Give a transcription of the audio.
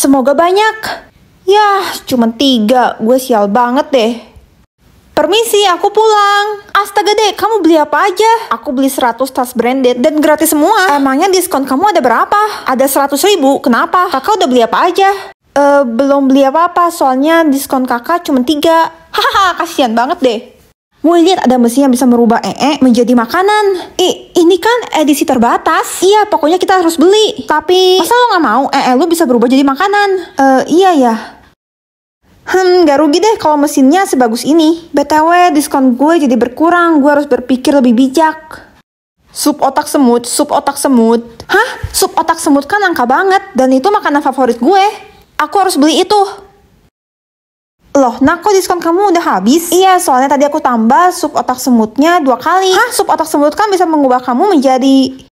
Semoga banyak. Yah, cuma tiga. Gue sial banget deh. Permisi, aku pulang. Astaga deh, kamu beli apa aja? Aku beli 100 tas branded dan gratis semua. Emangnya diskon kamu ada berapa? Ada 100 ribu, kenapa? Kakak udah beli apa aja? Eh, uh, belum beli apa-apa, soalnya diskon kakak cuma tiga. Hahaha, kasihan banget deh. Mau lihat ada mesin yang bisa merubah ee e menjadi makanan. I, ini kan edisi terbatas. Iya, pokoknya kita harus beli. Tapi masa lo nggak mau ee e lo bisa berubah jadi makanan? Eh uh, iya ya. Hmm, gak rugi deh kalau mesinnya sebagus ini. BTW, diskon gue jadi berkurang. Gue harus berpikir lebih bijak. Sup otak semut, sup otak semut. Hah? Sup otak semut kan langka banget. Dan itu makanan favorit gue. Aku harus beli itu. Loh, nah kok diskon kamu udah habis? Iya, soalnya tadi aku tambah sup otak semutnya dua kali. Hah, sup otak semut kan bisa mengubah kamu menjadi